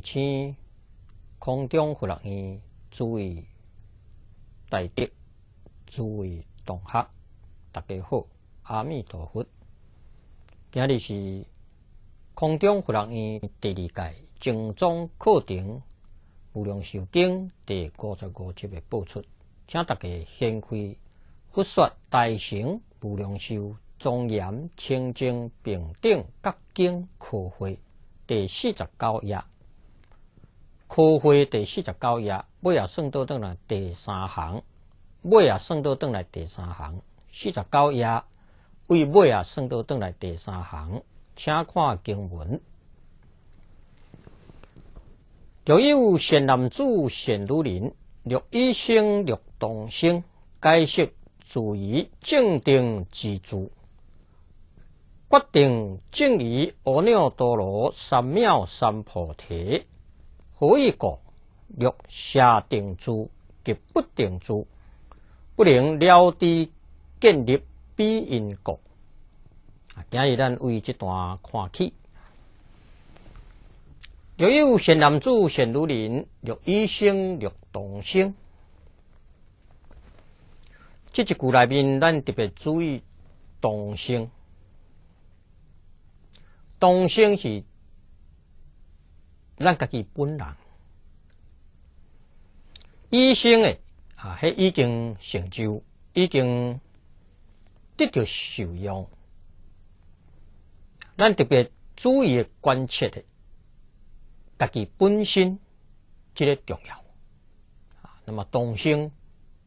各位空中佛乐园诸位大德、诸位同学，大家好，阿弥陀佛。今日是空中佛乐园第二届正装课程《无量寿经》第五十五集的播出，请大家先开《佛说大乘无量寿庄严清净平等觉经》科会第四十九页。枯灰第四十九页，尾啊算倒转来第三行，尾啊算倒转来第三行，四十九页，尾啊算倒转来第三行，请看经文。要有善男子、善女人，六一生、六动生，皆是住于正定之主，决定正于阿耨多罗三藐三菩提。何以故？六下定住及不定住，不能了知建立彼因果。今日咱为这段看起，又有善男子、善女人，六一性六同性。这一句内面，咱特别注意同性，同性是。咱家己本人，医生诶，啊，迄已经成就，已经得到受用。咱特别注意关切的，家己本身，即个重要啊。那么东升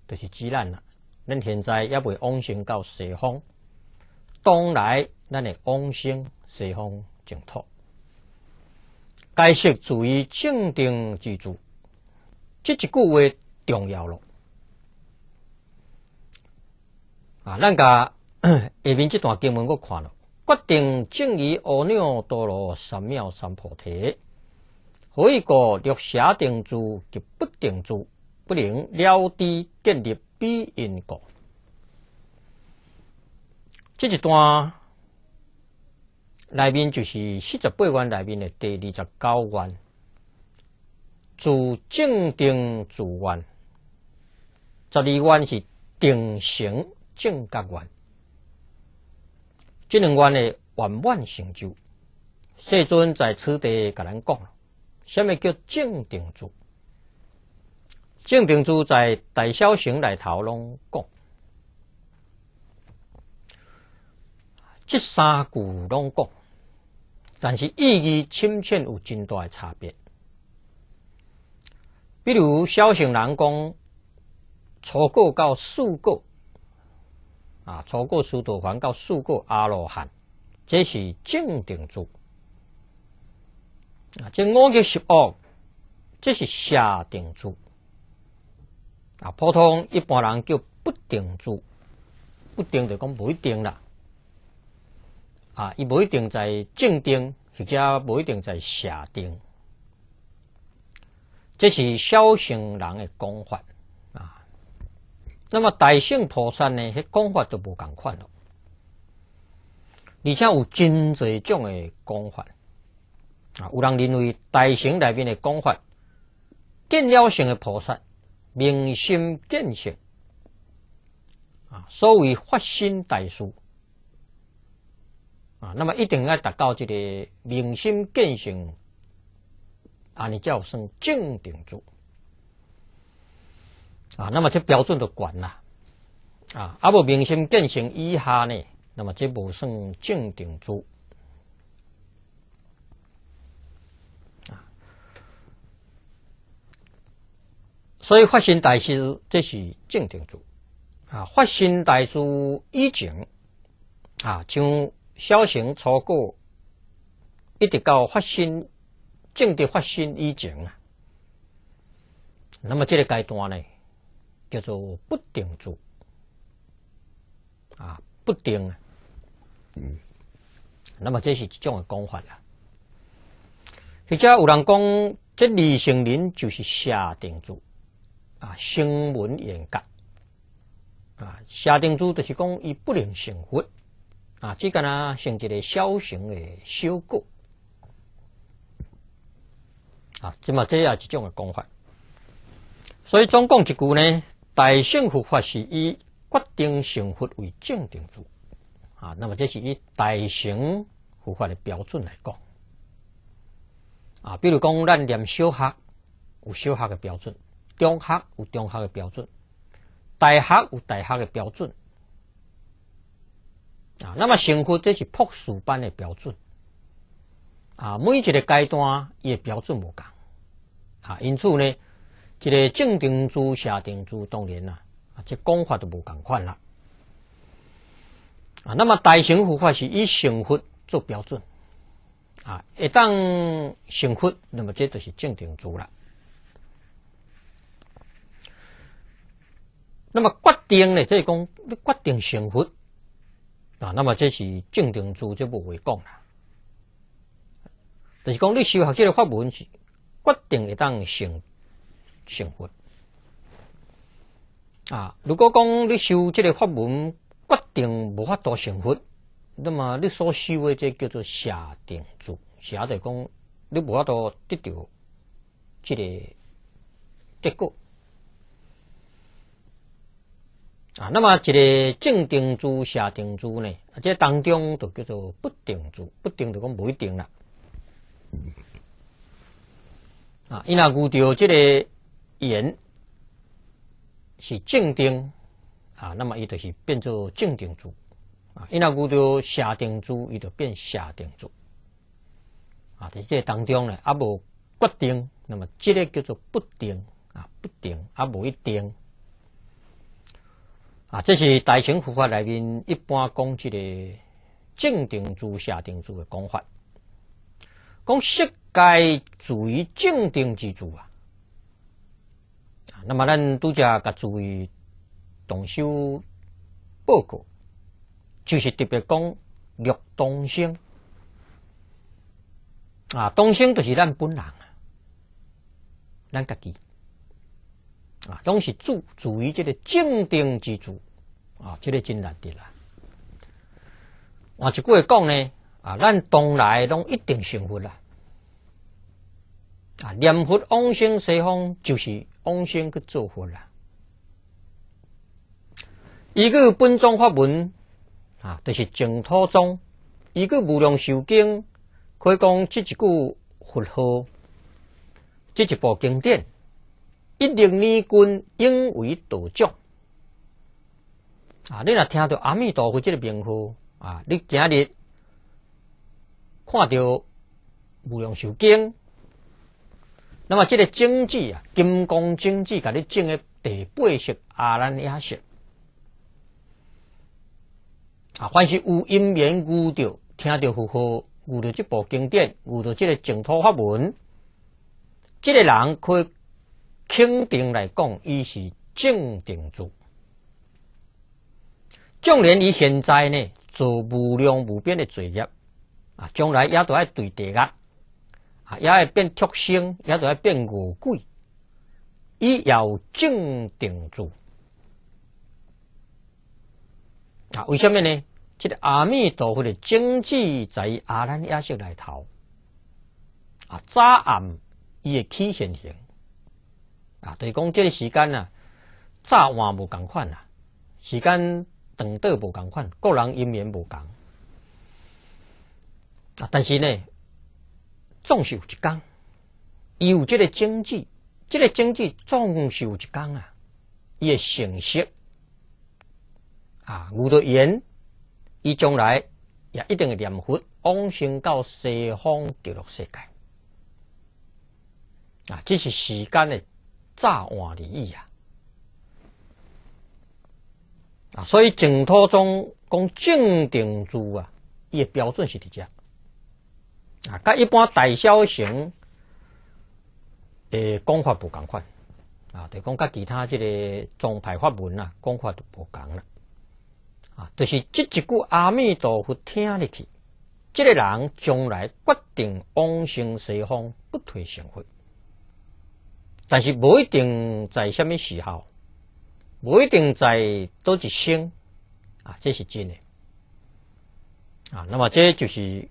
就是自然啦。咱现在也未往生到西方，东来，咱会往生西方净土。该学注意正定定住，这一句话重要了。啊，咱家 下面这段经文我看了，决定正义阿耨多罗三藐三菩提，何以故？六邪定住及不定住，不能了知建立比因果。这一段。内面就是四十八观内面的第二十九观，主正定主观，十二观是定行正觉观，这两观的圆满成就。世尊在此地甲咱讲了，什么叫正定住？正定住在大小行内头拢讲，这三句拢讲。但是意义深浅有真大诶差别。比如，小姓人讲，初过到四果，啊，初过苏果还到四果阿罗汉，这是正定住；啊，这五戒十恶，这是下定住；啊，普通一般人叫不定住，不定就讲不一定啦。啊，伊无一定在正定，或者无一定在邪定，这是小乘人的讲法啊。那么大乘菩萨呢，迄讲法就无同款咯，而且有真侪种的讲法啊。有人认为大乘里面的讲法，见要性的菩萨明心见性啊，所谓发心大书。啊，那么一定要达到这个明心见性，啊，你叫算正定住。啊。那么这标准就悬啦啊，阿无明心见性以下呢，那么这无算正定住。啊。所以发心大师即是正定住啊，发心大师以前啊像。小行初果，一直到发生政的发生以前啊。那么这个阶段呢，叫做不定住啊，不定。嗯。那么这是一种的讲法啦。而且有人讲，这李成人就是下定住啊，声闻眼格啊，下定住就是讲，伊不能成佛。啊，这个呢，像一个小型的修购。啊，这么这样一种的讲法。所以总共一句呢，大乘佛法是以决定成佛为正定主。啊。那么这是以大乘佛法的标准来讲啊。比如讲，咱念小学有小学的标准，中学有中学的标准，大学有大学的标准。啊，那么幸福，这是朴素般的标准啊。每一个阶段也标准无同啊，因此呢，一个正定珠、下定珠，当然啦、啊，这讲法都无同款了啊。那么大乘佛法是以幸福做标准啊，一旦幸福，那么这就是正定珠了。那么决定呢，即讲你决定幸福。啊，那么这是正定住就无会讲啦。就是讲你修学这个法门是决定一旦成成佛啊。如果讲你修这个法门决定无法度成佛，那么你所修的这叫做下定住，下头讲你无法度得到这个结果。啊，那么这个正定珠、下定珠呢？啊，这当中都叫做不定珠，不定就讲不一定了。啊，伊若遇到这个言是正定，啊，那么伊就是变做正定珠。啊，伊若遇到下定珠，伊就变下定珠。啊，伫是这当中呢，啊无决定，那么这个叫做不定，啊，不定啊，无一定。啊，这是大乘佛法里面一般讲这个正定住、下定住的讲法。讲世界处于正定之处啊。那么咱都家甲注意动手报告，就是特别讲六东生啊，东生就是咱本人啊，咱家己。啊，拢是住，住于即个正定之住啊，这个真难得啦。我一句话讲呢，啊，咱东来拢一定成佛啦。啊，念佛往生西方就是往生去做佛啦。一句本宗法门啊，就是净土宗；一句无量寿经，可以讲这一句佛号，这一部经典。一零念经，应为道种啊！你若听到阿弥陀佛这个名号啊，你今日看到无量寿经，那么这个经济啊，金刚经济，甲你种的第八世阿难亚世啊，凡是有因缘悟到听到佛号，悟到这部经典，悟到这个净土法门，这个人可以。肯定来讲，伊是正定住。纵然伊现在呢做无量无边的罪业，啊，将来也都要对地狱，啊，也会变畜生，也都要变恶鬼。伊有正定住啊？为什么呢？这个阿弥陀佛的经济在阿难、耶修来头，啊，早暗伊会起现行。啊，对，讲即个时间啊，早晚无共款啊，时间长短无共款，个人因缘无共。啊，但是呢，总是有一讲，有即个经济，即个经济是有一讲啊，伊会信息啊，有的缘，伊将来也一定会念佛往生到西方极乐世界。啊，这是时间的。乍晚的意啊，啊，所以净土宗讲净定住啊，伊也标准是伫遮啊，甲一般大小型诶，讲法无共款啊，就讲甲其他即个宗派法门啊，讲法都无共啦。啊，就是即一句阿弥陀佛听入去，这个人将来决定往生西方不退成佛。但是，无一定在什么时候，无一定在多几生啊，这是真的啊。那么，这就是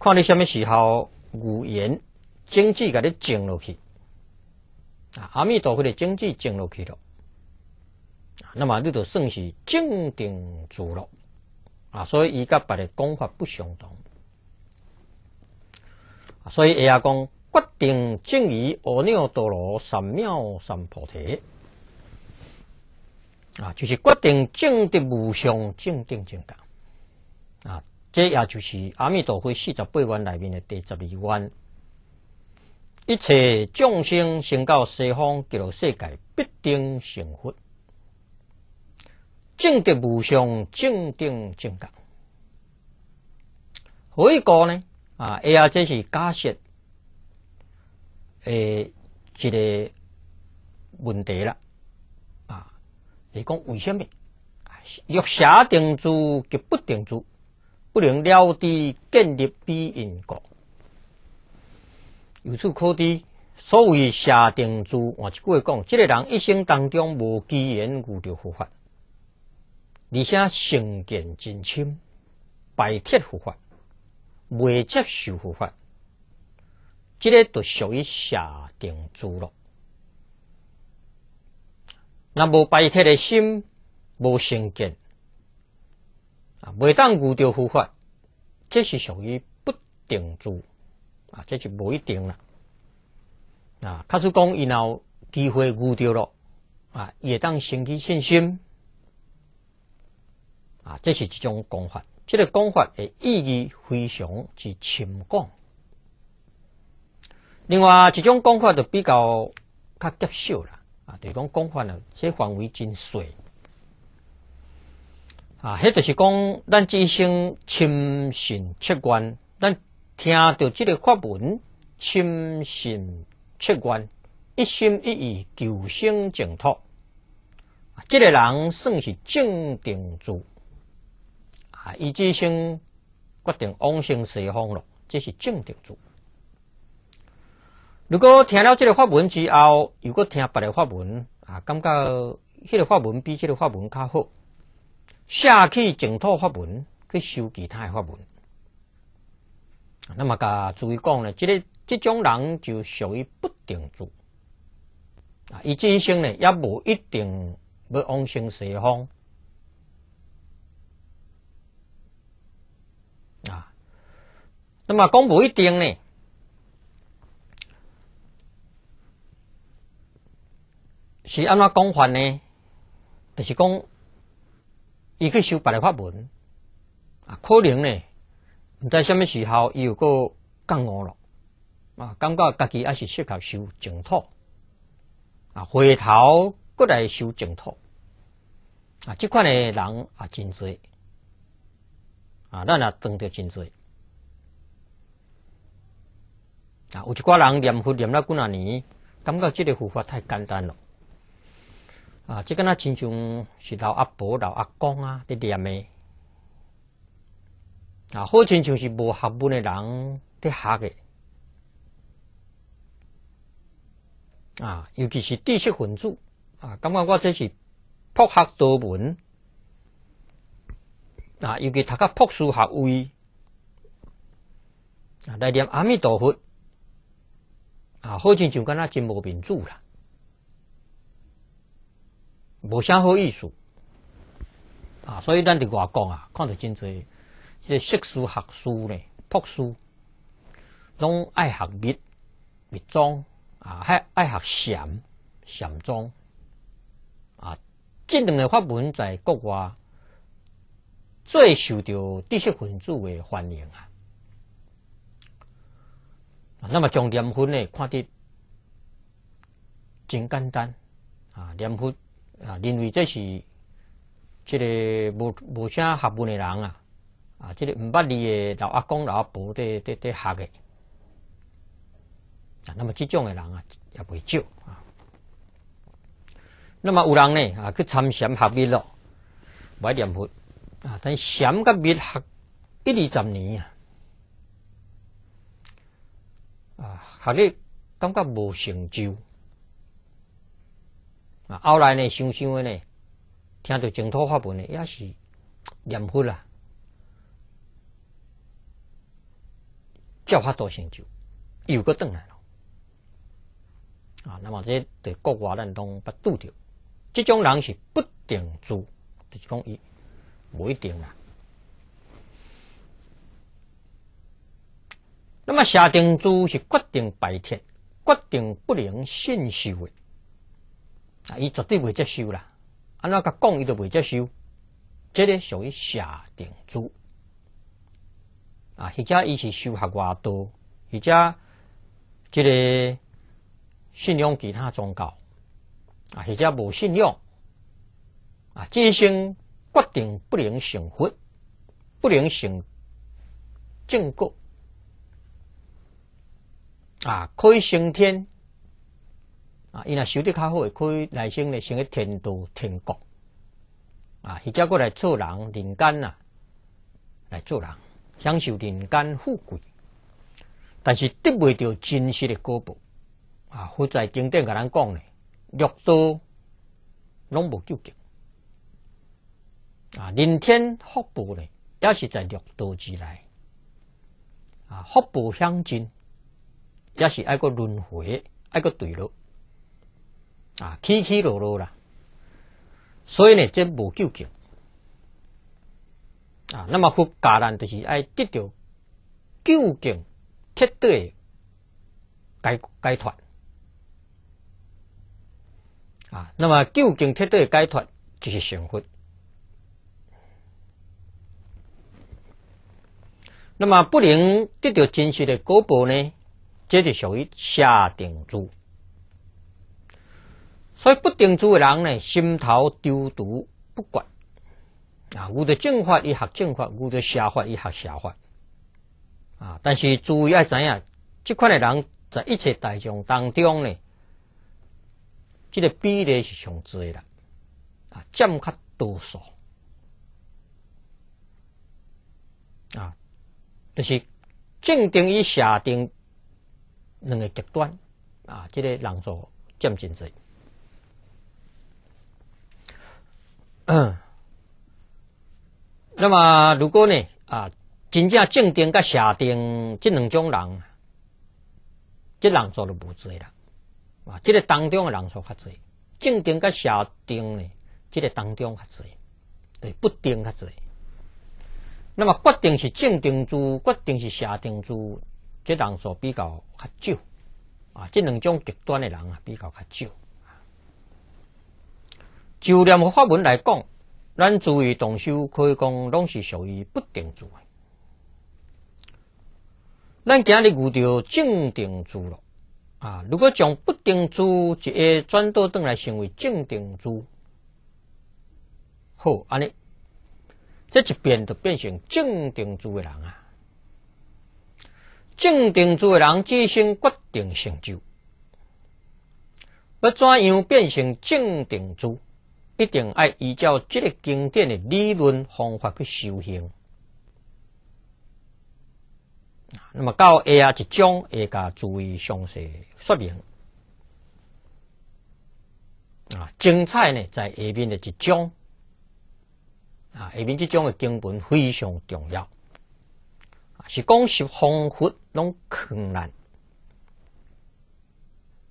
看你什么时候语言、经济给你进落去啊。阿弥陀佛的经济进落去了，啊，那么你就算是正定住了啊。所以，伊甲别的讲法不相同，所以阿公。决定正于阿耨多罗三藐三菩提啊，就是决定正的无相正定正觉，啊，这也就是阿弥陀佛四十八愿里面的第十二愿。一切众生生到西方极乐世界，必定成佛。正的无相正定正觉。何以故呢？啊，哎呀，这是假设，诶，一个问题了，啊！你讲为什么？欲下定住，及不定住，不能了知建立彼因果。由此可知，所谓下定换一句话讲，这个人一生当中无机缘遇到佛法，而且性见真深，白铁佛法未接受佛法。这个就属于下定注了。那么拜天的心无成见啊，未当遇到佛法，这是属于不定注啊，这就无一定了啊。他说：“公因有机会遇到了啊，也当升起信心啊。”这是一种讲法，这个讲法的意义非常之深广。另外一种讲法就比较较接受啦，啊，就讲讲法呢，这范围真小。啊，迄就是讲，咱即生深信切观，咱听到这个法文，深信切观，一心一意求生净土。啊，这个人算是正定住。啊，一即生决定往生西方了，这是正定住。如果听了这个法门之后，如果听别的法门啊，感觉迄个法门比这个法门较好，下去净土法门去修其他的法门。那么，甲注意讲呢，这个即种人就属于不定住啊，伊进生呢也无一定要往生西方啊。那么，讲无一定呢？是安怎讲法呢？就是讲，伊去修别的法门啊，可能呢，毋知虾米时候伊又过降悟咯，啊？感觉家己也是适合修净土啊，回头过来修净土啊，即款的人也真多啊，咱也当着真多啊。有一寡人念佛念了几年，感觉即个佛法太简单咯。啊，即个嗱，亲像是老阿婆、老阿公啊伫念诶，啊好亲像是无学问诶人伫学诶，啊尤其是知识分子，啊感觉我即是博学多闻，啊尤其读下博书学位，啊来念阿弥陀佛，啊好亲像咁啊，真无民主啦。无啥好意思啊！所以咱伫外国啊，看到真侪，即个学书、学书咧，博书，拢爱学密密宗啊，还爱学禅禅宗啊。这两个法门在国外最受到知识分子嘅欢迎啊。啊，那么将连分呢，看得真简单啊，连分。啊，认为这是即个无无啥学问的人啊，啊，即个唔捌字诶。老阿公老阿婆伫啲学诶，啊，那么这种诶人啊，也未少啊。那么有人呢，啊，去参禅学佛咯，买念佛，啊，但禅甲密学一二十年啊，啊，学你感觉无成就。后来呢，想想的呢，听到净土法门呢，也是念佛啦，叫发多成就，又个顿来了。啊，那么这在国外咱拢不拄着，这种人是不定住，就是讲伊无一定啦。那么下定住是决定白天，决定不能信修的。啊！伊绝对袂接受啦，安怎甲讲，伊都袂接受，这个属于下定注。啊！而且伊是修学外道，而且这个信仰其他宗教，啊！而且无信仰，啊！这一生决定不能成佛，不能成正果，啊！可以升天。啊，因啊修得较好，可以来生咧生在天道天国，啊，伊则过来做人人间啊，来做人享受人间富贵，但是得袂到真实的果报啊！佛在经典甲咱讲咧，六道拢无究竟啊，人天福报咧也是在六道之内啊，福报享尽，也是爱个轮回爱个对落。啊，起起落落啦，所以呢，这无究竟啊。那么，佛教人就是爱得到究竟彻底解解脱啊。那么，究竟彻底解脱就是幸福。那么，不能得到真实的果报呢？这就属于下定注。所以不定主的人呢，心头丢毒不管啊，有的正法伊学正法，有的邪法伊学邪法啊。但是注意要知影，这款的人在一切大众当中呢，这个比例是上最的啊，占较多数啊？就是正定与邪定两个极端啊，这个人做占尽侪。嗯，那么如果呢啊，真正正定甲邪定这两种人，这人数就不济啦，啊，这个当中人数较侪，正定甲邪定呢，这个当中较侪，对不定较侪。那么决定是正定主，决定是邪定主，这人数比较较少，啊，这两种极端的人啊，比较较少。就念法文来讲，咱注意动手可以讲，拢是属于不定住的。咱今日遇到正定住了啊！如果将不定住，一个转倒转来成为正定住，好安尼，这一边就变成正定住的人啊！正定住的人，自身决定成就，要怎样变成正定住？一定爱依照这个经典的理论方法去修行。那么，到下一章会加注意详细说明。啊，精彩呢，在下面的一章。啊，下面这一章的根本非常重要。是讲十方佛拢困难。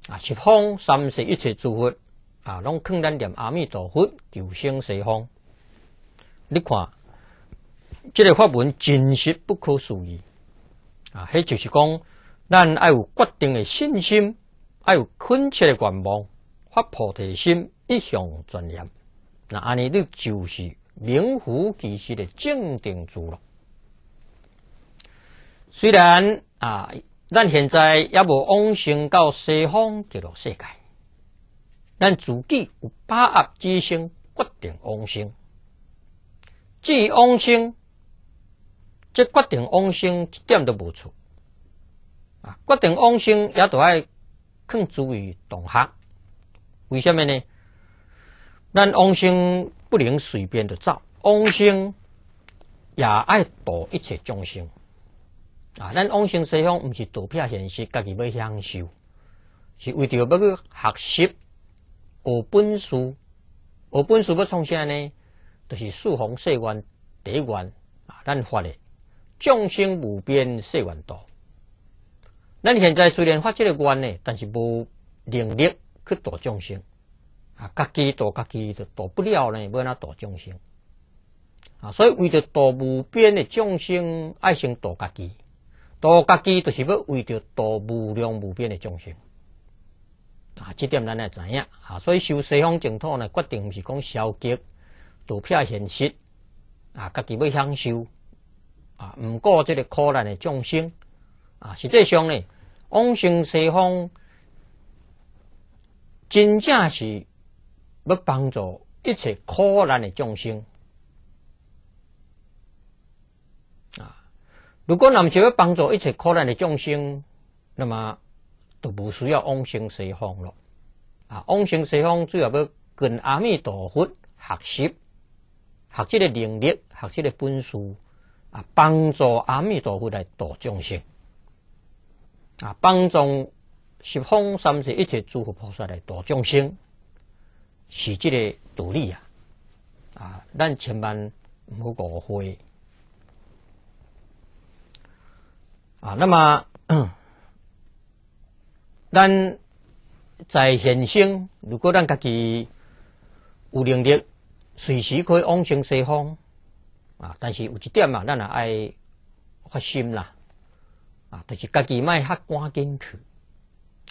啊，十方三世一切诸佛。啊！拢困咱念阿弥陀佛，求生西方。你看，这个法文真实不可思议啊！迄就是讲，咱要有决定的信心，要有恳切的愿望，发菩提心，一向专念。那安尼，你就是名符其实的正定主了。虽然啊，咱现在也无往生到西方极乐世界。咱自己有把握之心，决定往生。至于往生，这决定往生一点都无错啊！决定往生也都爱更注意同学，为什么呢？咱往生不能随便的造，往生也爱度一切众生啊！咱往生西方，毋是逃避现实，家己要享受，是为着要去学习。学本事，学本事要创啥呢？就是四方四观第一观啊，咱发的众生无边四万道。咱现在虽然发这个观呢，但是无能力去度众生啊，家己度家己就度不了呢，要哪度众生啊？所以为着度无边的众生，爱心度家己，度家己就是要为着度无量无边的众生。啊，这点咱也知影啊，所以修西方净土呢，决定毋是讲消极、逃避现实啊，家己要享受啊，毋顾即个苦难的众生啊，实际上呢，往生西方真正是要帮助一切苦难的众生啊。如果人想要帮助一切苦难的众生，那么都不需要往生西方了，啊！往生西方主要要跟阿弥陀佛学习，学习的能力，学习的本事，啊，帮助阿弥陀佛来度众生，啊，帮助十方三世一切诸佛菩萨来度众生，是这个道理啊。啊，咱千万唔要误会，啊，那么。咱在现生，如果咱家己有能力，随时可以往生西方啊。但是有一点啊，咱也爱发心啦啊。但是家己卖较赶紧去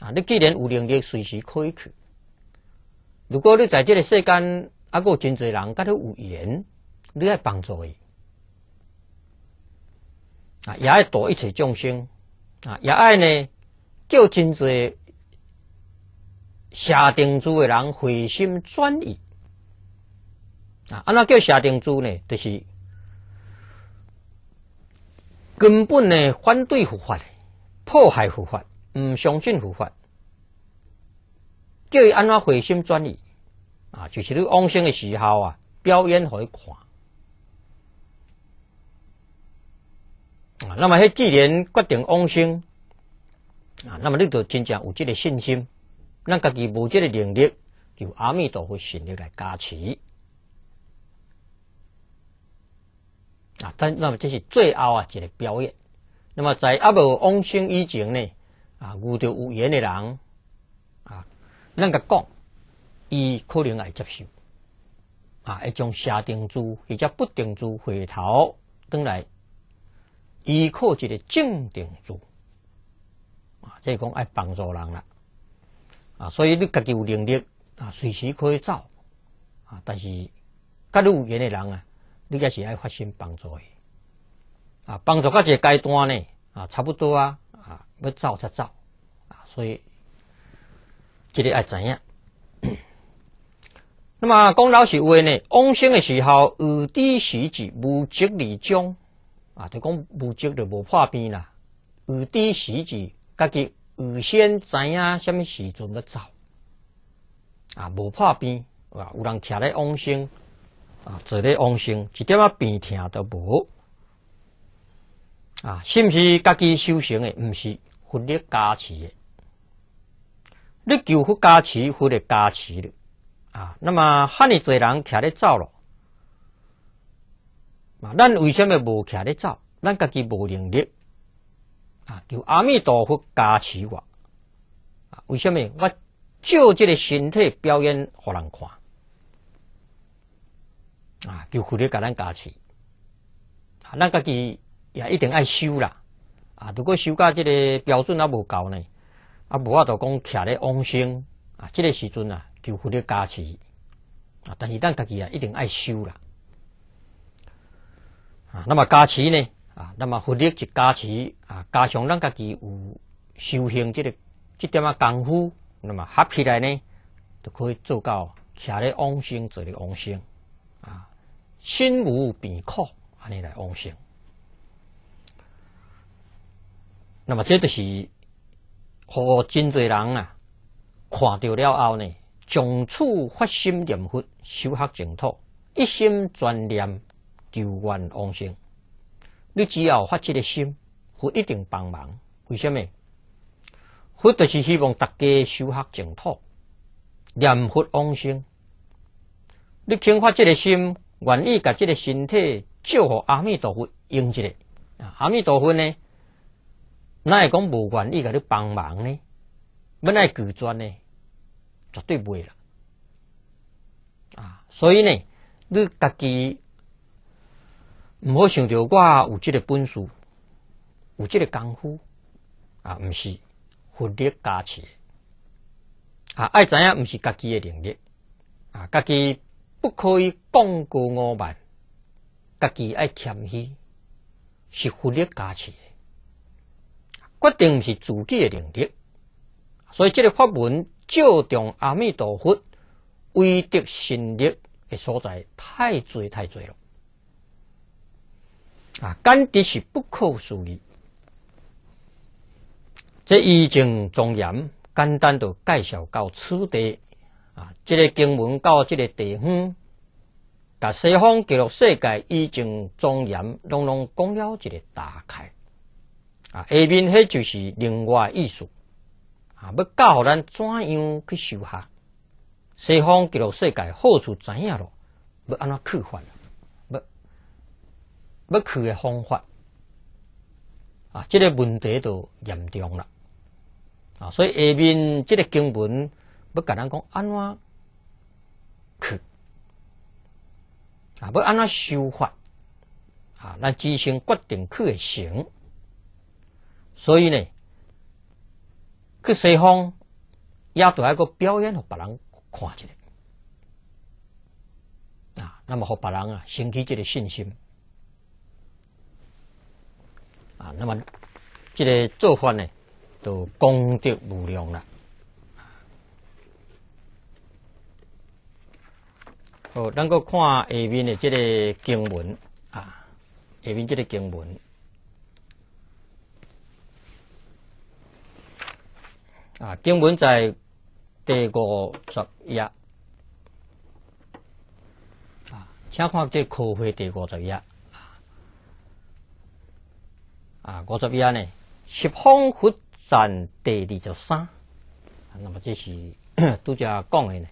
啊。你既然有能力，随时可以去。如果你在这个世间，还有真侪人甲你有缘，你爱帮助伊啊，也爱度一切众生啊，也爱呢。叫真侪下定注的人回心转意啊！安那叫下定注呢？就是根本呢反对佛法迫害佛法，唔相信佛法。叫安那回心转意啊！就是你往生的时候啊，表演伊看啊！那么迄既然决定往生。啊，那么你就真正有这个信心，那自己无这个能力，就阿弥陀佛，信力来加持。啊，但那么这是最后啊一个表演。那么在阿弥陀往生以前呢，啊，遇到有缘的人，啊，那个讲，伊可能来接受，啊，一种下定注，或者不定注，回头转来，依靠这个正定注。啊，即讲爱帮助人啦，啊，所以你家己有能力啊，随时可以走啊，但是，家你有缘的人啊，你也是爱发生帮助的啊，帮助到一个阶段呢，啊，差不多啊，啊，要走才走啊，所以，即个爱怎样？那么，公老师话呢，往生的时候，遇地时止，无疾而终啊，就讲无疾就无破病啦，遇地时止。家己预先知影什么时阵要走啊？无破病，有人徛咧往星啊，坐咧王星一点啊病痛都无啊！是毋是家己修行诶？毋是，佛力加持诶，你求佛加持，佛力加持了啊！那么，汉尔侪人徛咧走咯。啊？咱为什么无徛咧走？咱家己无能力。啊！求阿弥陀佛加持我！啊，为什么我照这个身体表演互人看？啊，求佛力甲咱加持。啊，咱家己也一定爱修啦。啊，如果修到这个标准阿无够呢？啊，无法度讲徛咧往生。啊，这个时阵啊，求佛力加持。啊，但是咱家己也一定爱修啦。啊，那么加持呢？啊，那么佛力一加持啊，加上咱家己有修行这个这点啊功夫，那么合起来呢，就可以做到徛咧往生，坐咧往生啊，心无病苦，安尼来往生。那么这就是互真侪人啊，看到了后呢，从此发心念佛，修学净土，一心专念求愿往生。你只要发这个心，佛一定帮忙。为什么？佛就是希望大家修学净土，念佛往生。你肯发这个心，愿意把这个身体照给阿弥陀佛用一个，阿弥陀佛呢？哪会讲不愿意给你帮忙呢？要来拒绝呢？绝对不会啦！啊，所以呢，你自己。毋好想着我有即个本事，有即个功夫啊！毋是，合力加持啊！爱知影毋是家己嘅能力啊！家己不可以放过我办，家己爱谦虚，是合力加持嘅。决定毋是自己嘅能力，所以即个法门照中阿弥陀佛威德行力嘅所在太侪太侪了。啊，简直是不可思议！这疫经》庄严，简单的介绍到此地。啊，这个经文到这个地方，甲西方极乐世界疫经》庄严，拢拢讲了这个打开。啊，下面迄就是另外意思。啊，要教咱怎样去修学西方极乐世界好处知影了，要安怎去发？要去嘅方法啊，这个问题就严重啦啊，所以下面这个经文不简单，讲安安去啊，要安安修法啊，来自行决定去嘅行。所以呢，去西方也得系个表演，让别人看见啊，那么让别人啊升起这个信心。啊，那么这个做法呢，都功德无量了。好，咱个看下面的这个经文啊，下面这个经文啊，经文在第五十页啊，请看这科会第五十页。啊，五十页呢？十方佛赞第二十三，那么这是拄 则讲的呢。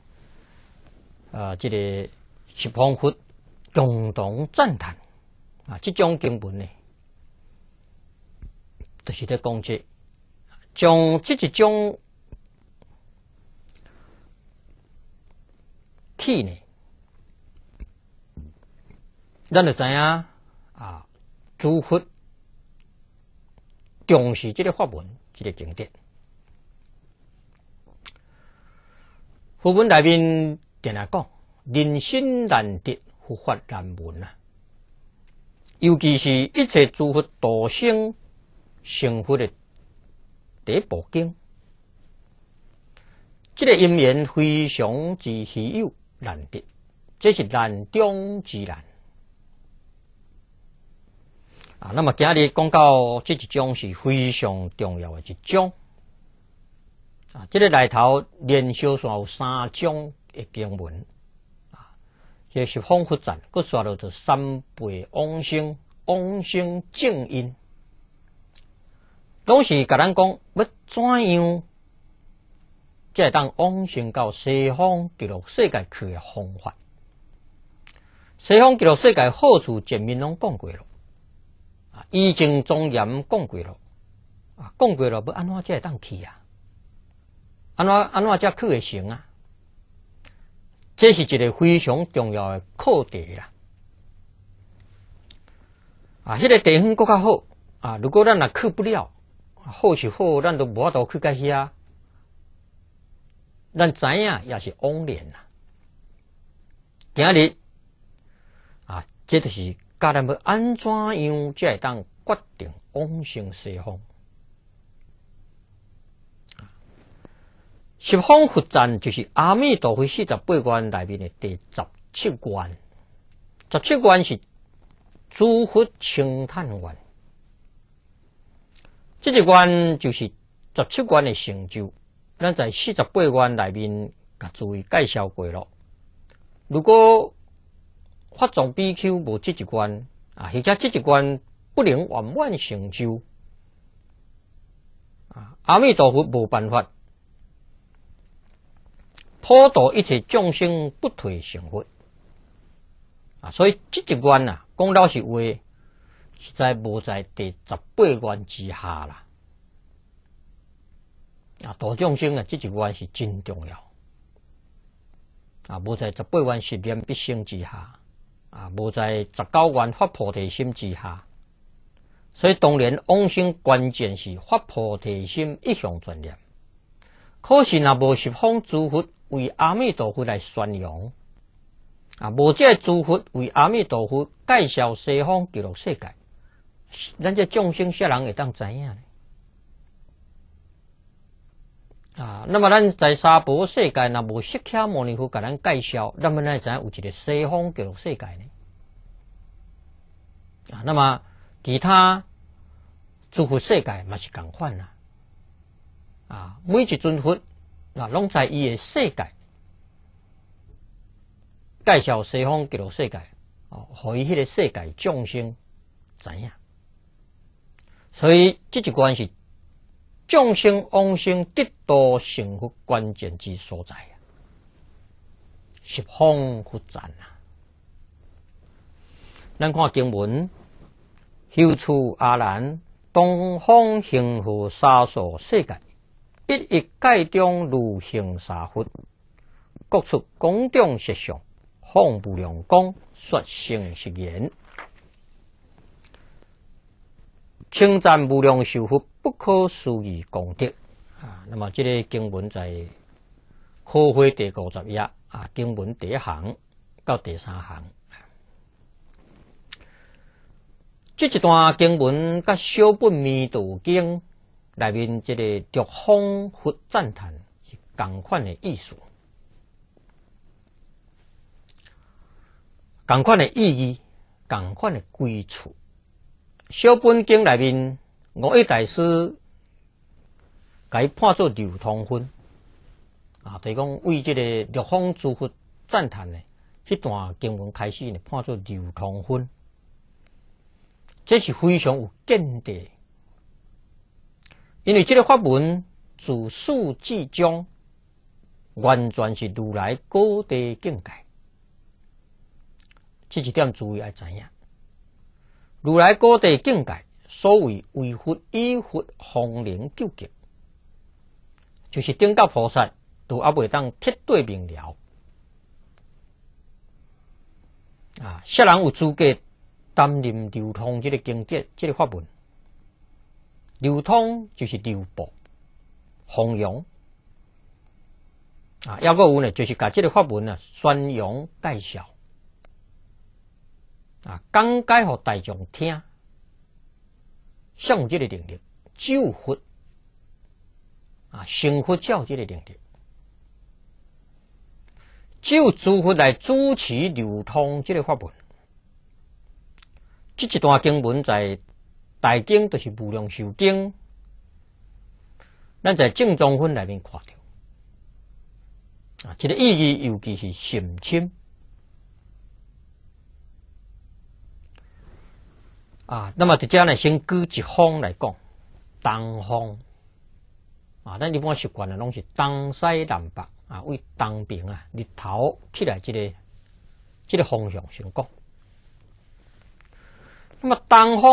啊，这个十方佛共同赞叹啊，这种经文呢，都是的讲具。将这一种气呢，咱就知影啊？诸佛。重视这个佛文，这个经典。佛文里面点来讲，人心难得，佛法难闻啊。尤其是一切诸佛道生成佛的《第一藏经》，这个音缘非常之稀有难得，这是难中之难。啊，那么今日讲到这一种是非常重要的一种啊。这个来头连小说三种的经文啊，这是方佛展，佫刷到的三倍往生，往生正音，拢是甲咱讲要怎样会当往生到西方极乐世界去的方法。西方极乐世界好处前面拢讲过了。已经庄严供鬼了，啊，供鬼了，安怎才会当去啊？安怎安怎这去会成啊？这是一个非常重要的课题啦。啊，迄个地方更较好啊！如果咱若去不了，好是好，咱都无法度去介遐。咱知影也是枉然啦。今日啊，这著是。格人要安怎样才当决定往生西方？西方佛赞就是阿弥陀佛四十八愿里面的第十七愿。十七愿是诸佛清叹愿。这一愿就是十七愿的成就。咱在四十八愿里面甲诸位介绍过了。如果发种 BQ 无这一关啊，或者这一关不能圆满成就啊，阿弥陀佛无办法，普度一切众生不退成佛啊，所以这一关呐，公道实话实在无在第十八关之下啦啊，大众生啊，积极观是真重要啊，不在十八关十念必生之下。啊！无在十高愿发菩提心之下，所以当然往生关键是发菩提心一项专念。可是那无十方诸佛为阿弥陀佛来宣扬，啊！无这诸佛为阿弥陀佛介绍西方极乐世界，咱这众生学人会当知影咧。那么咱在娑婆世界，那无释迦牟尼佛，甲咱介绍，那么咱知有一个西方极乐世界呢。啊，那么其他诸佛世界嘛是共款啦。啊，每一尊佛，那拢在伊个世界介绍西方极乐世界，哦，和伊迄个世界众生怎样？所以这一关系。众生往生得多幸福关键之所在啊，十方福展啊！咱看经文，修出阿难，东方幸福沙数世界，一一界中如行沙佛，各处广众实相，放不良光，说性实言，称赞无量修佛。不可思议功德啊！那么这个经文在科会第五十页啊，经文第一行到第三行，这一段经文甲小本弥陀经内面这个着风复赞叹是同款的意思，同款的意义，同款的归处。小本经内面。五一大师，该判作流通分啊！提供为这个六方诸佛赞叹的这段经文开始呢，判作流通分，这是非常有见地。因为这个法门自始至终。完全是如来高地境界。这几点注意要知影。如来高地境界。所谓为佛依佛弘灵救急，就是顶到菩萨都阿未当彻底明了啊！谁人有资格担任流通这个经典、这个法门。流通就是流布弘扬啊！要个有呢，就是把这个法门呢宣扬介绍啊，讲解给大众听。圣者的领地，救佛啊，幸佛教者的领地，就诸佛来主持流通这个法门。这一段经文在大经都是无量寿经，咱在正宗分那面看到啊。这个意义尤其是信心。啊，那么大遮呢，先举一方来讲，东方啊，咱一般习惯的拢是东西南北啊，为东边啊，日头起来即个，即个方向先讲。那么东方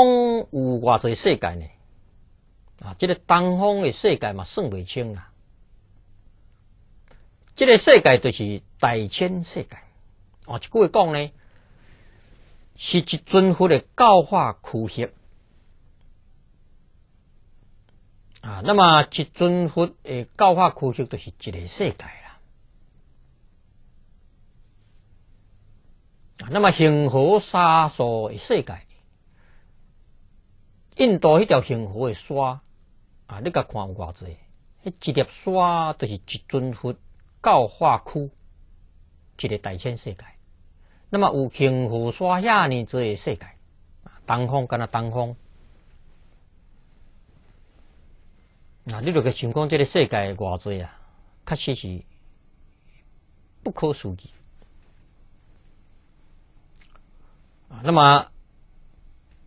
有偌济世界呢？啊，即个东方的世界嘛，算袂清啦。即个世界就是大千世界。哦，即句话讲呢？是一尊佛的教化苦学啊！那么一尊佛的教化苦学，都是一个世界啦。啊，那么恒河沙数的世界，印度迄条恒河的沙啊，你甲看有偌济？迄一粒沙都是一尊佛教化苦，一个大千世界。那么有轻浮刷下呢？这个世界，东方跟他东方，那你如果想讲这个世界偌在啊，确实是不可数计啊。那么，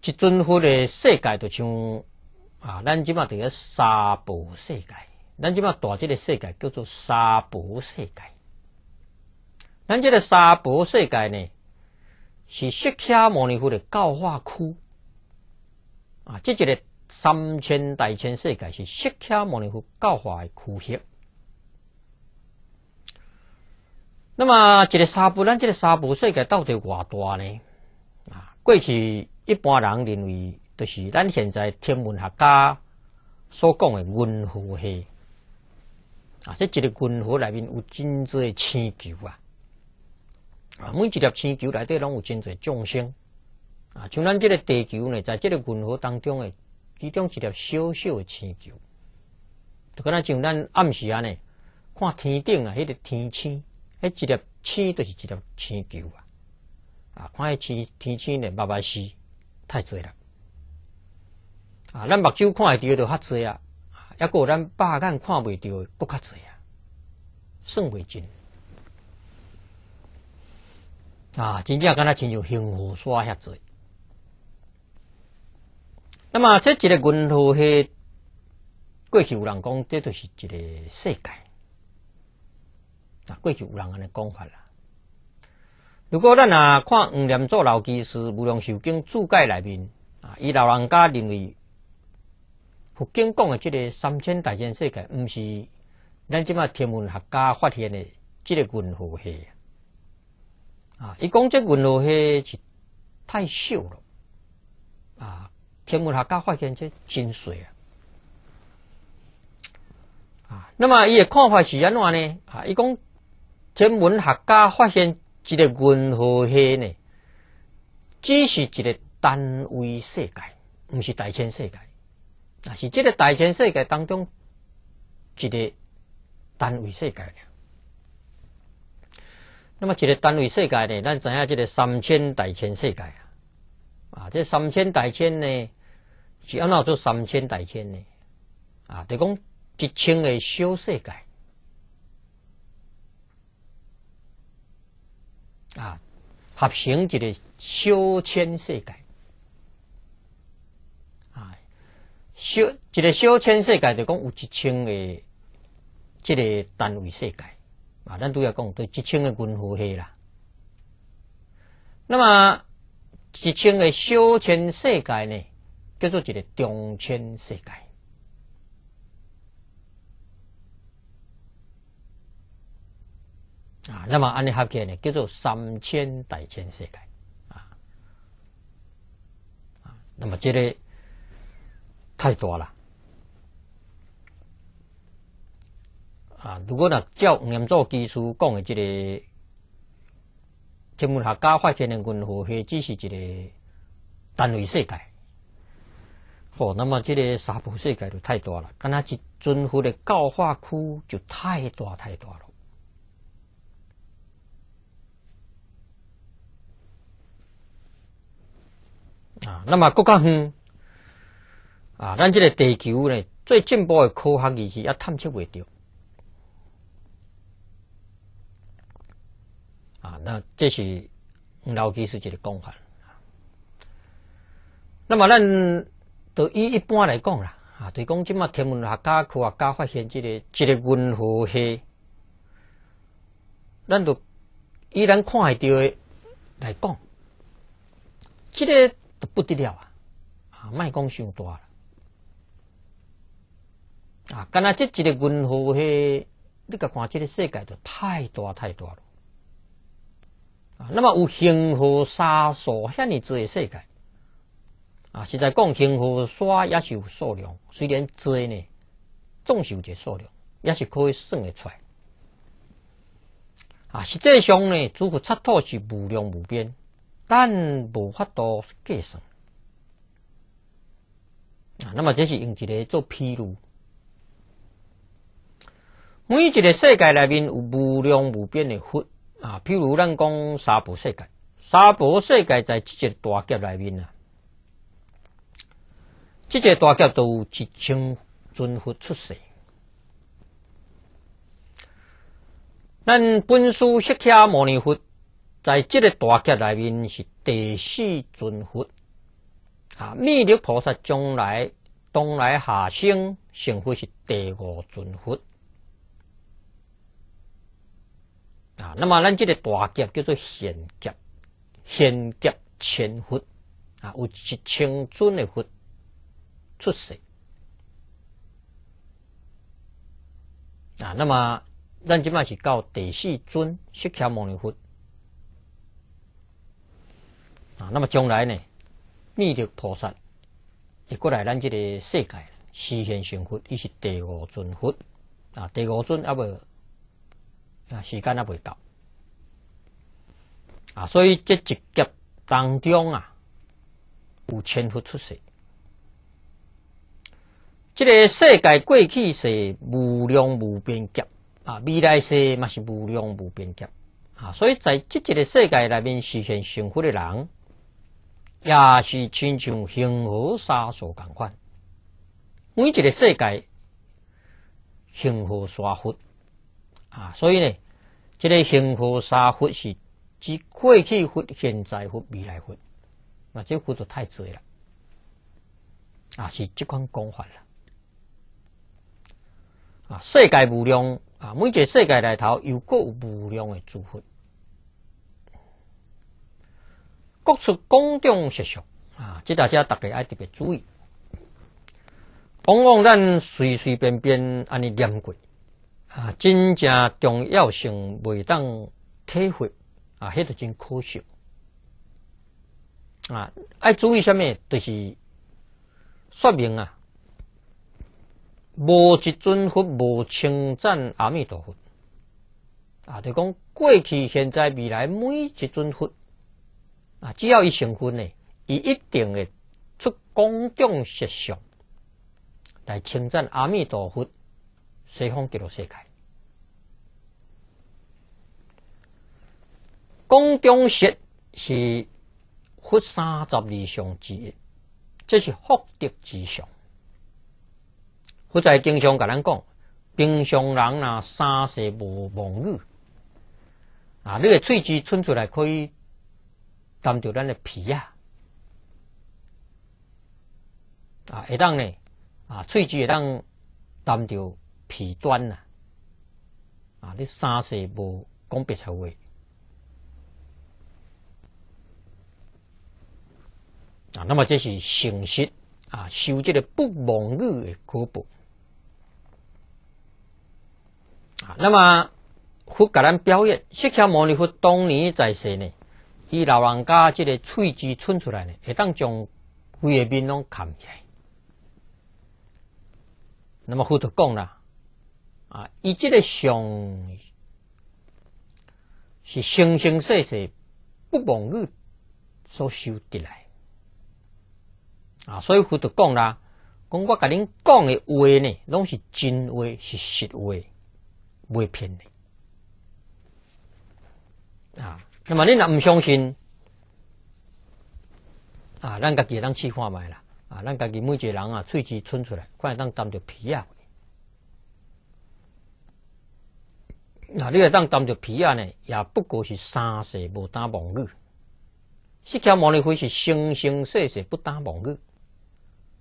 这尊佛的世界，就像啊，咱即码伫个沙暴世界，咱即码大这个世界叫做沙暴世界。咱这个三博世界呢，是释迦牟尼佛的教化区啊！这一个三千大千世界是释迦牟尼佛教化的区域。那么这个三布，咱这个三布世界到底偌大呢？啊，过去一般人认为，就是咱现在天文学家所讲的云河系啊。这一个云河里面有真侪星球啊！啊，每一粒星球内底拢有真侪众生啊，像咱这个地球呢，在这个银河当中呢，其中一粒小小星球。就讲咱像咱暗时安尼看天顶啊，迄粒天星，迄一粒星就是一粒星球啊。啊，看迄星天星呢，白白是太侪了。啊，咱目睭看会到都较侪啊，也有咱肉眼看袂到，不较侪啊，算为真。啊，真正敢若亲像幸福，刷遐济。那么，这一个功夫系去有人讲，这就是一个世界。啊，去有人安尼讲法啦。如果咱啊看黄莲祖老居士无量寿经注解里面啊，伊老人家认为，佛经讲的这个三千大千世界，毋是咱即马天文学家发现的这个功夫系。啊！伊讲这个银河系是太小了，啊！天文学家发现这真水啊！啊，那么伊的看法是安怎呢？啊，伊讲天文学家发现即个银河系呢，只是一个单位世界，毋是大千世界，啊，是这个大千世界当中一个单位世界。那么这个单位世界呢？咱知影这个三千大千世界啊！啊，这三千大千呢，是安怎做三千大千呢？啊，就讲一千个小世界啊，合成一个小千世界啊，小一个小千世界，就讲有一千个这个单位世界。啊，咱都要讲对一千个军火黑啦。那么一千个小千世界呢，叫做一个中千世界啊。那么安尼合来呢，叫做三千大千世界啊。啊，那么这个太多了。啊！如果若照吴彦祖技授讲的即个，天文学家发现的银河系只是一个单位世界。哦，那么这个沙布世界就太大了，跟若一尊佛的教化区就太大太大了。啊，那么国家远啊，咱这个地球呢，最进步的科学仪器也探测未着。啊，那这是老基师级的讲法。那么，咱都以一般来讲啦，啊，对讲即麦天文学家科学家发现这个这个银河系，咱都以咱看得到的来讲，这个都不得了啊！啊，卖功伤大啦，啊，干那这一个银河系，你甲看这个世界就太大太多了。啊，那么有幸福沙数向的这世界，啊，是在讲幸福沙也是有数量，虽然多呢，总是有这数量，也是可以算的出来。啊，实际上呢，诸佛插土是无量无边，但无法度计算。啊，那么这是用一个做披露，每一个世界里面有无量无边的福。啊，譬如咱讲三婆世界，三婆世界在即个大劫内面啊，即个大劫都一千尊佛出世。咱本师释迦牟尼佛在即个大劫内面是第四尊佛啊，弥勒菩萨将来东来下生，幸福是第五尊佛。啊，那么咱这个大劫叫做现劫，现劫千佛啊，有千尊的佛出世啊。那么咱即麦是到第四尊释迦牟尼佛啊。那么将来呢，弥勒菩萨会过来咱这个世界实现成佛，伊是第五尊佛啊。第五尊啊，无。啊，时间也未到，啊，所以这一劫当中啊，有千佛出世。这个世界过去是无量无边劫，啊，未来世嘛是无量无边劫，啊，所以在这一个世界里面实现幸福的人，也是亲像恒河沙数同款。每一个世界，幸福沙佛。啊，所以呢，这个幸福、三福是即过去福、现在福、未来福，那这福就太窄了。啊，是即款功法了。啊，世界无量啊，每一个世界里头有无量的诸佛，各处公众习俗。啊，即大家大家爱特别注意。往往咱随随便便安尼念过。啊，真正重要性袂当体会，啊，迄个真可惜。啊，爱注意啥物？就是说明啊，无一尊佛无称赞阿弥陀佛。啊，就讲过去、现在、未来，每一尊佛啊，只要伊成佛呢，伊一定会出公众实相来称赞阿弥陀佛。西方极乐世界。光中穴是佛三十二相之一，这是福德之相。佛在经上跟咱讲，平常人呐，三世无妄语啊！你的喙菊春出来可以当着咱的皮啊，啊！会当呢啊，喙菊会当当着。皮端了啊！你三世无讲白话啊！那么这是圣实啊，修这个不妄语的果本。啊！那么佛给咱表演释迦牟尼佛当年在世呢，伊老人家这个喙枝春出来呢，会当将胡彦面拢砍起。那么佛陀讲了。啊！一即个相是生生世世不盲目所修得来。啊，所以佛都讲啦，讲我甲恁讲的话呢，拢是真话，是实话，袂骗你。啊，那么恁若毋相信，啊，咱家己让试看麦啦。啊，咱家己每一个人啊，喙齿伸出来，看会当担着皮啊。那你也当担着皮啊呢？也不过是三世无打妄语，释迦牟尼佛是生生世世不打妄语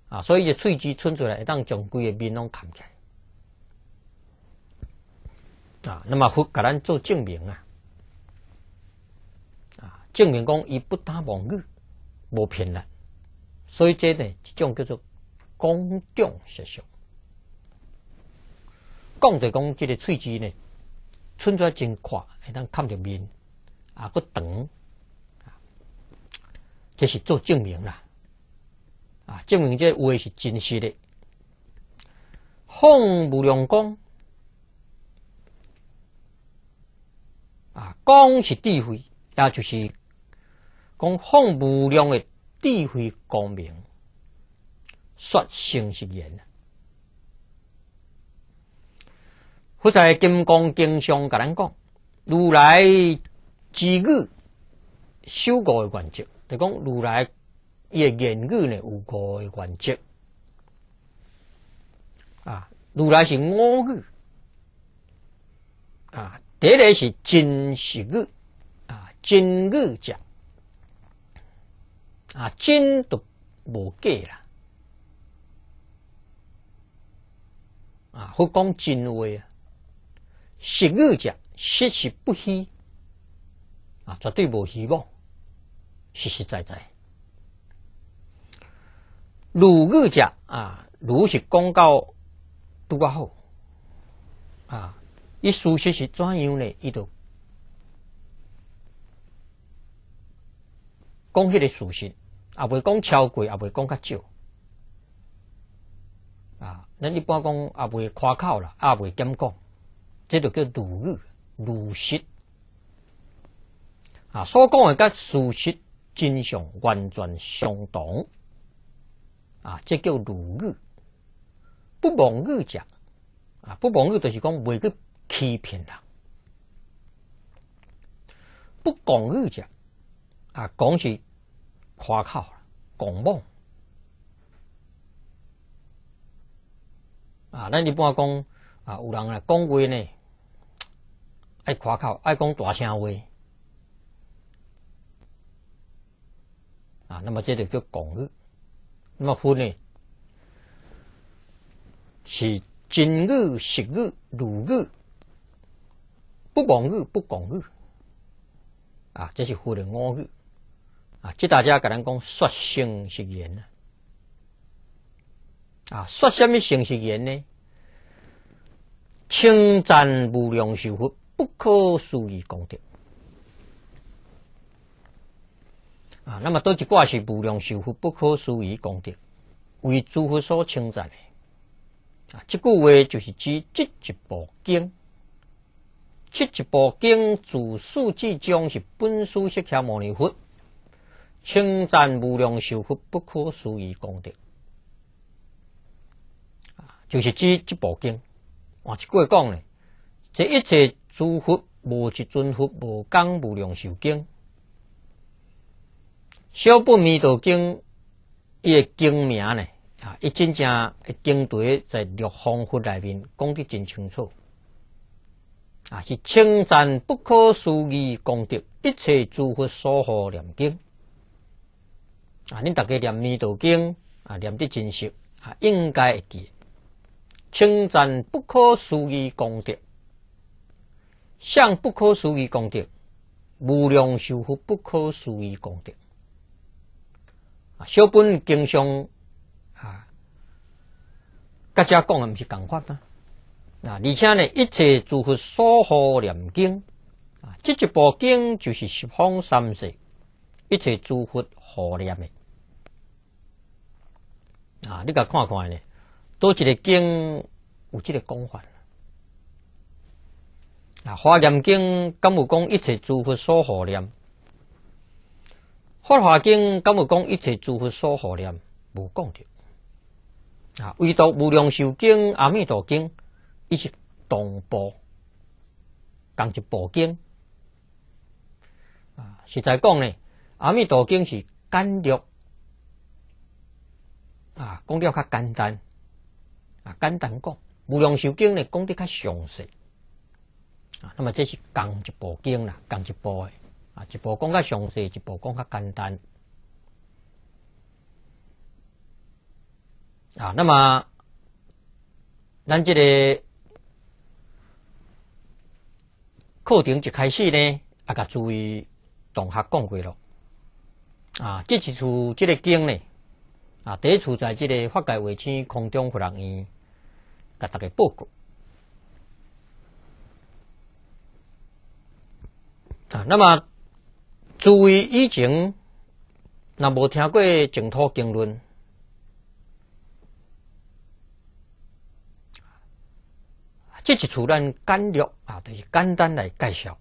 啊！所以这喙齿伸出来，会当将规个面拢砍起来啊，那么佛甲咱做证明啊！啊，证明讲伊不打妄语，无骗人，所以这呢一种叫做公众实相。讲着讲，这个喙齿呢？寸在真宽，会能看到面啊！佫长，这是做证明啦！啊，证明这话是真实的。放无量光，啊，光是智慧，也就是讲放无量的智慧光明，说性是人。佛在金刚经上甲咱讲，如来之语修果的关节，就讲如来也言语呢，有果的关节啊。如来是五语啊，第个是真实语啊，真语者啊，真都无假啦啊，佛讲真话啊。十二讲，学习不希啊，绝对无希望，实实在在。如日讲啊，如是广告都还好啊，一熟实是怎样呢？伊就，讲起的属性啊，未讲超过，啊，未讲较少啊，咱一般讲啊，未夸口啦，啊，未减讲。这就叫如语如实啊，所讲的跟事实真相完全相同啊，这叫如语。不妄语讲。啊，不妄语就是讲未去欺骗人，不讲语讲，啊，讲起夸口了，讲妄啊。那你帮我讲啊，有人来讲话呢。爱夸口，爱讲大声话。啊！那么这里叫共语。那么夫呢？是真语、实语、鲁语、不共语、不共语。啊！这是夫的五语。啊！即大家甲咱讲说性是言呢啊？说什么性是言呢？称赞无量寿佛。不可思议功德啊！那么多一句话是无量寿佛不可思议功德，为诸佛所称赞的啊。这句话就是指这一部经，这一部经主述之章是本书十条摩尼佛称赞无量寿佛不可思议功德啊，就是指这部经。我句话讲呢，这一切。诸佛无一尊佛无讲无量寿经，《小本弥陀经，伊诶经名呢啊，伊真正诶经对在六方佛内面讲得真清楚啊，是称赞不可思议功德，一切诸佛所护念经啊，恁大家念弥陀经啊，念得真熟啊，应该会记称赞不可思议功德。向不可思议功德，无量修福不可思议功德。小本经上啊，各家讲的不是讲法吗？啊，而且呢，一切诸佛所护念经啊，这一部经就是十方三世一切诸佛护念的啊。你甲看看呢？多一个经有这个功法？啊！法言经根本讲一切诸佛所护念，法华经根本讲一切诸佛所护念，无讲着。啊，唯独无量寿经、阿弥陀经，伊是同步，同一部经。啊，实在讲呢，阿弥陀经是简略，啊，讲了较简单，啊，简单讲，无量寿经呢，讲得较详细。啊，那么这是讲一部经啦，讲一部的啊，一部讲较详细，一部讲较简单。啊，那么咱这个课程一开始呢，也甲注意同学讲过了。啊，这一处这个经呢，啊，第一处在这个发改卫星空中佛人院，甲大家报告。那么，诸位以前那无听过净土经论，这一除咱简略啊，就是简单来介绍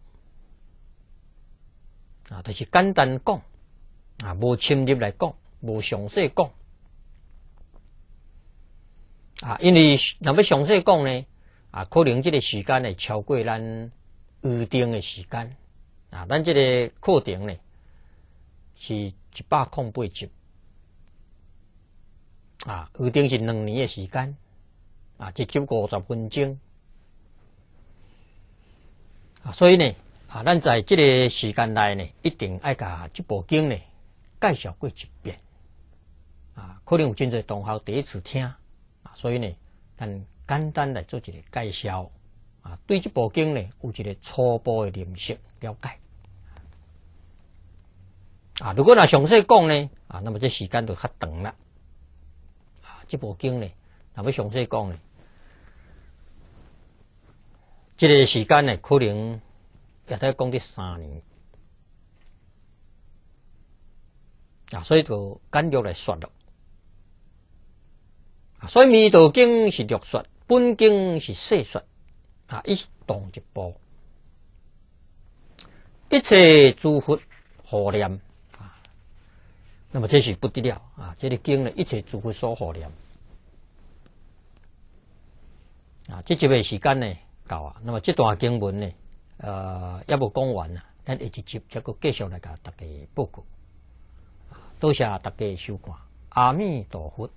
啊，就是简单讲啊，无深入来讲，无详细讲啊，因为那么详细讲呢啊，可能这个时间会超过咱预定的时间。啊，咱这个课程呢，是一百空八集，啊，预定是两年的时间，啊，一集五十分钟，啊，所以呢，啊，咱在这个时间内呢，一定爱把这部经呢介绍过一遍，啊，可能有真侪同学第一次听，啊，所以呢，咱简单来做一个介绍，啊，对这部经呢有一个初步的认识了解。啊，如果拿详细讲呢，啊，那么这时间就较长了。啊，这部经呢，拿要详细讲呢，这个时间呢，可能也得讲得三年。啊，所以就简略来说了。啊，所以弥陀经是略说，本经是细说。啊，一动一步。一切诸佛何念。那么这是不得了啊！这个经呢，一切诸佛所护念啊！这集的时间呢，到啊！那么这段经文呢，呃，也无讲完啊，咱一集再个继续来甲大家报告。多谢大家收看，阿弥陀佛。